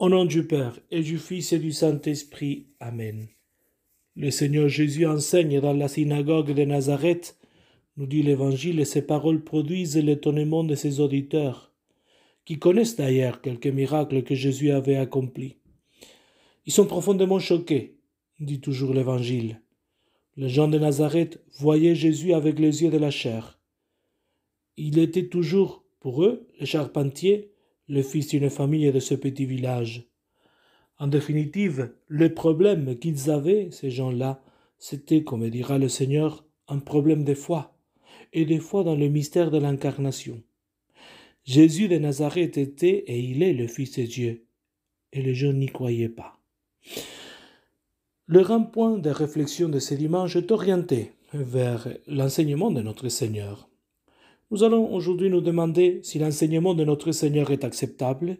Au nom du Père et du Fils et du Saint-Esprit. Amen. Le Seigneur Jésus enseigne dans la synagogue de Nazareth, nous dit l'Évangile, et ses paroles produisent l'étonnement de ses auditeurs, qui connaissent d'ailleurs quelques miracles que Jésus avait accomplis. Ils sont profondément choqués, dit toujours l'Évangile. Les gens de Nazareth voyaient Jésus avec les yeux de la chair. Il était toujours, pour eux, le charpentier, le fils d'une famille de ce petit village. En définitive, le problème qu'ils avaient, ces gens-là, c'était, comme dira le Seigneur, un problème de foi, et de foi dans le mystère de l'incarnation. Jésus de Nazareth était et il est le Fils de Dieu, et les gens n'y croyaient pas. Le grand point de réflexion de ces dimanches est orienté vers l'enseignement de notre Seigneur. Nous allons aujourd'hui nous demander si l'enseignement de notre Seigneur est acceptable,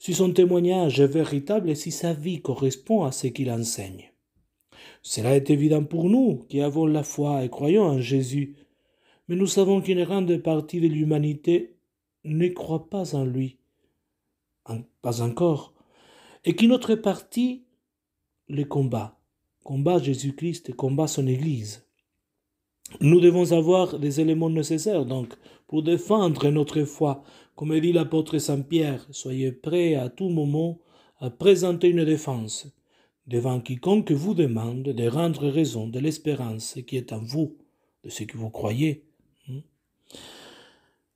si son témoignage est véritable et si sa vie correspond à ce qu'il enseigne. Cela est évident pour nous qui avons la foi et croyons en Jésus, mais nous savons qu'une grande partie de l'humanité ne croit pas en lui, pas encore, et qu'une autre partie le combat, combat Jésus-Christ et combat son Église nous devons avoir des éléments nécessaires, donc, pour défendre notre foi. Comme dit l'apôtre Saint-Pierre, soyez prêts à tout moment à présenter une défense devant quiconque vous demande de rendre raison de l'espérance qui est en vous, de ce que vous croyez. Hmm?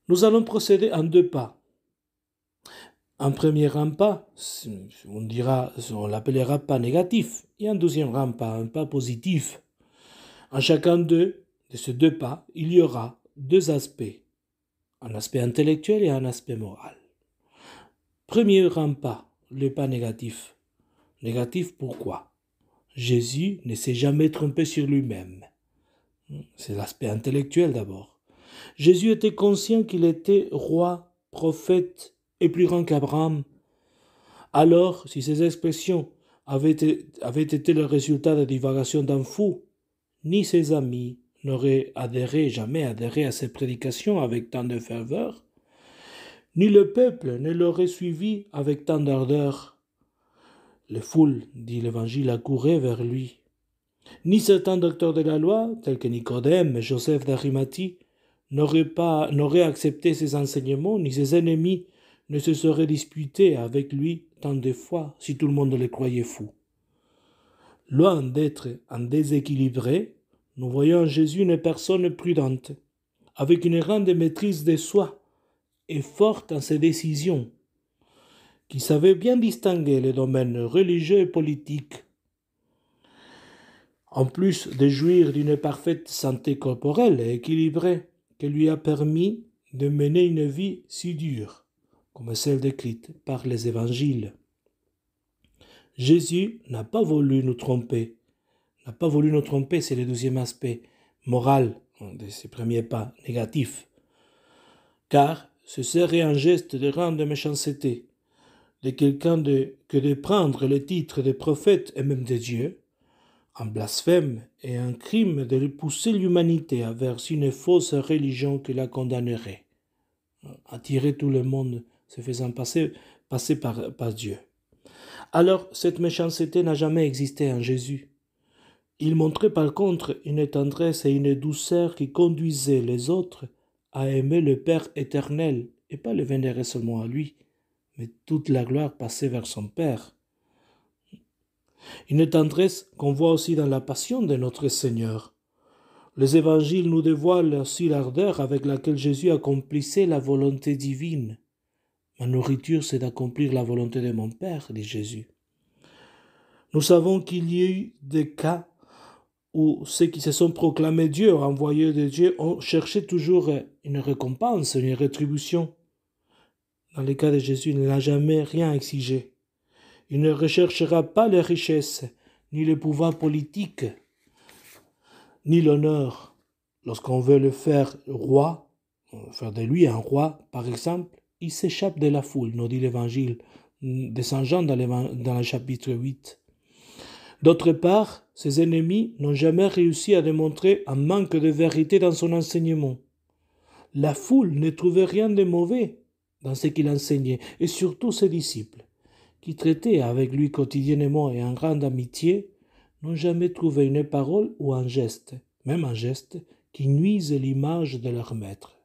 Nous allons procéder en deux pas. Un premier pas, on dira, on l'appellera pas négatif, et un deuxième pas, un pas positif. En chacun d'eux, de ces deux pas, il y aura deux aspects, un aspect intellectuel et un aspect moral. Premier pas, le pas négatif. Négatif pourquoi Jésus ne s'est jamais trompé sur lui-même. C'est l'aspect intellectuel d'abord. Jésus était conscient qu'il était roi, prophète et plus grand qu'Abraham. Alors, si ces expressions avaient, été le résultat de divagation d'un fou, ni ses amis, n'aurait adhéré, jamais adhéré à ses prédications avec tant de ferveur, ni le peuple ne l'aurait suivi avec tant d'ardeur. Les foules, dit l'Évangile, accouraient vers lui. Ni certains docteurs de la loi, tels que Nicodème et Joseph d'Arimathie, n'auraient pas, accepté ses enseignements, ni ses ennemis ne se seraient disputés avec lui tant de fois si tout le monde le croyait fou. Loin d'être en déséquilibré, nous voyons Jésus une personne prudente, avec une grande maîtrise de soi et forte en ses décisions, qui savait bien distinguer les domaines religieux et politiques. En plus de jouir d'une parfaite santé corporelle et équilibrée, qui lui a permis de mener une vie si dure, comme celle décrite par les évangiles. Jésus n'a pas voulu nous tromper n'a pas voulu nous tromper, c'est le deuxième aspect moral de ces premiers pas négatifs. Car ce serait un geste de grande méchanceté de quelqu'un de, que de prendre le titre de prophète et même de Dieu, un blasphème et un crime de pousser l'humanité vers une fausse religion qui la condamnerait, attirer tout le monde se faisant passer, passer par Dieu. Alors cette méchanceté n'a jamais existé en Jésus. Il montrait par contre une tendresse et une douceur qui conduisaient les autres à aimer le Père éternel et pas le vénérer seulement à lui, mais toute la gloire passait vers son Père. Une tendresse qu'on voit aussi dans la passion de notre Seigneur. Les évangiles nous dévoilent aussi l'ardeur avec laquelle Jésus accomplissait la volonté divine. Ma nourriture, c'est d'accomplir la volonté de mon Père, dit Jésus. Nous savons qu'il y a eu des cas où ceux qui se sont proclamés Dieu, envoyés de Dieu, ont cherché toujours une récompense, une rétribution. Dans le cas de Jésus, il n'a jamais rien exigé. Il ne recherchera pas les richesses, ni le pouvoir politique, ni l'honneur. Lorsqu'on veut le faire roi, faire de lui un roi, par exemple, il s'échappe de la foule, nous dit l'évangile de Saint Jean dans, dans le chapitre 8. D'autre part, ses ennemis n'ont jamais réussi à démontrer un manque de vérité dans son enseignement. La foule ne trouvait rien de mauvais dans ce qu'il enseignait, et surtout ses disciples, qui traitaient avec lui quotidiennement et en grande amitié, n'ont jamais trouvé une parole ou un geste, même un geste, qui nuise l'image de leur maître.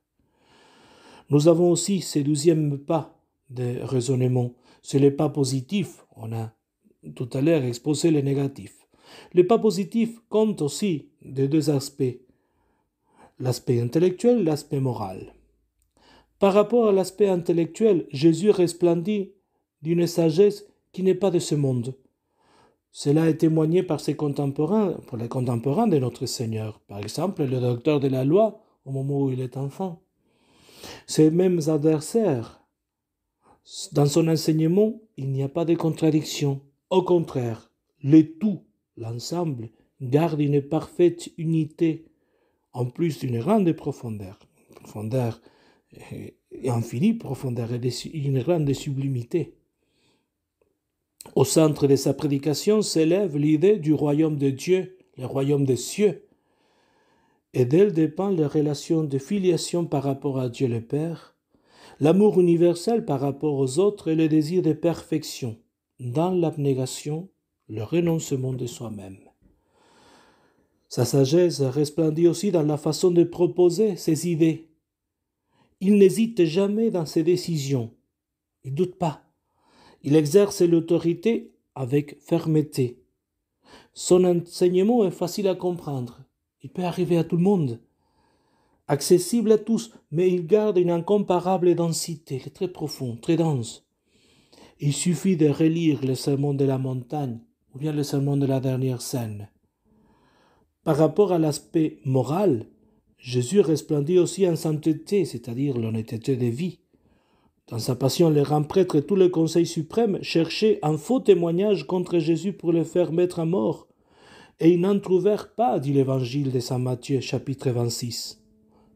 Nous avons aussi ce douzième pas de raisonnement. ce n'est pas positif. On a tout à l'heure exposé les négatifs. Le pas positif compte aussi de deux aspects, l'aspect intellectuel, l'aspect moral. Par rapport à l'aspect intellectuel, Jésus resplendit d'une sagesse qui n'est pas de ce monde. Cela est témoigné par ses contemporains, pour les contemporains de notre Seigneur, par exemple le docteur de la loi au moment où il est enfant. Ses mêmes adversaires, dans son enseignement, il n'y a pas de contradiction. Au contraire, le tout, l'ensemble, garde une parfaite unité, en plus d'une grande profondeur, profondeur et infinie, profondeur et une grande sublimité. Au centre de sa prédication s'élève l'idée du royaume de Dieu, le royaume des cieux, et d'elle dépend la relation de filiation par rapport à Dieu le Père, l'amour universel par rapport aux autres et le désir de perfection dans l'abnégation, le renoncement de soi-même. Sa sagesse resplendit aussi dans la façon de proposer ses idées. Il n'hésite jamais dans ses décisions. Il doute pas. Il exerce l'autorité avec fermeté. Son enseignement est facile à comprendre. Il peut arriver à tout le monde. Accessible à tous, mais il garde une incomparable densité, très profond, très dense. Il suffit de relire le sermon de la montagne ou bien le sermon de la dernière scène. Par rapport à l'aspect moral, Jésus resplendit aussi en sainteté, c'est-à-dire l'honnêteté de vie. Dans sa passion, les grands prêtres et tous les conseils suprêmes cherchaient un faux témoignage contre Jésus pour le faire mettre à mort. Et ils n'en trouvèrent pas, dit l'évangile de saint Matthieu, chapitre 26.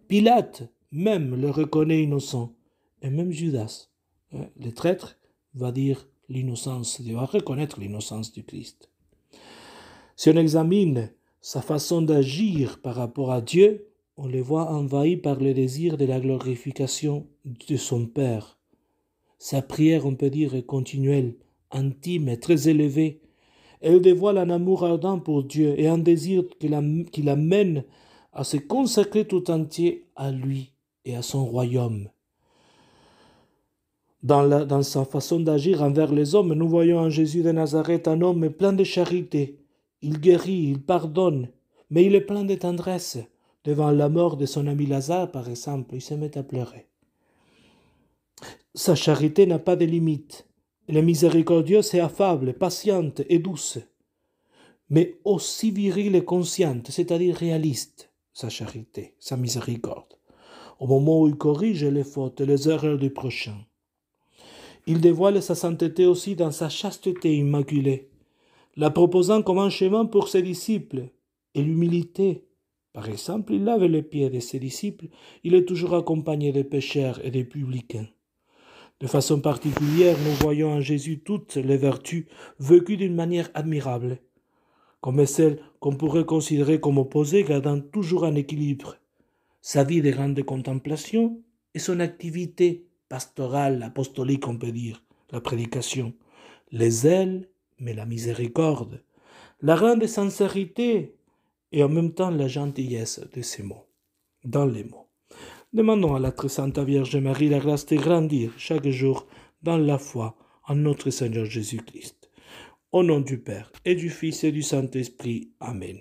Pilate même le reconnaît innocent, et même Judas, hein, le traître, va dire l'innocence, va reconnaître l'innocence du Christ. Si on examine sa façon d'agir par rapport à Dieu, on le voit envahi par le désir de la glorification de son Père. Sa prière, on peut dire, est continuelle, intime et très élevée. Elle dévoile un amour ardent pour Dieu et un désir qui l'amène à se consacrer tout entier à lui et à son royaume. Dans, sa façon d'agir envers les hommes, nous voyons en Jésus de Nazareth un homme plein de charité. Il guérit, il pardonne, mais il est plein de tendresse. Devant la mort de son ami Lazare, par exemple, il se met à pleurer. Sa charité n'a pas de limite. Elle est miséricordieuse et affable, patiente et douce, mais aussi virile et consciente, c'est-à-dire réaliste, sa charité, sa miséricorde, au moment où il corrige les fautes et les erreurs du prochain il dévoile sa sainteté aussi dans sa chasteté immaculée, la proposant comme un chemin pour ses disciples, et l'humilité. Par exemple, il lave les pieds de ses disciples, il est toujours accompagné des pécheurs et des publicains. De façon particulière, nous voyons en Jésus toutes les vertus vécues d'une manière admirable, comme celles qu'on pourrait considérer comme opposées, gardant toujours un équilibre. Sa vie de grande contemplation et son activité pastorale, apostolique, on peut dire, la prédication. les ailes, mais la miséricorde. La de sincérité et en même temps la gentillesse de ces mots, dans les mots. Demandons à la très sainte Vierge Marie la grâce de grandir chaque jour dans la foi en notre Seigneur Jésus-Christ. Au nom du Père et du Fils et du Saint-Esprit. Amen.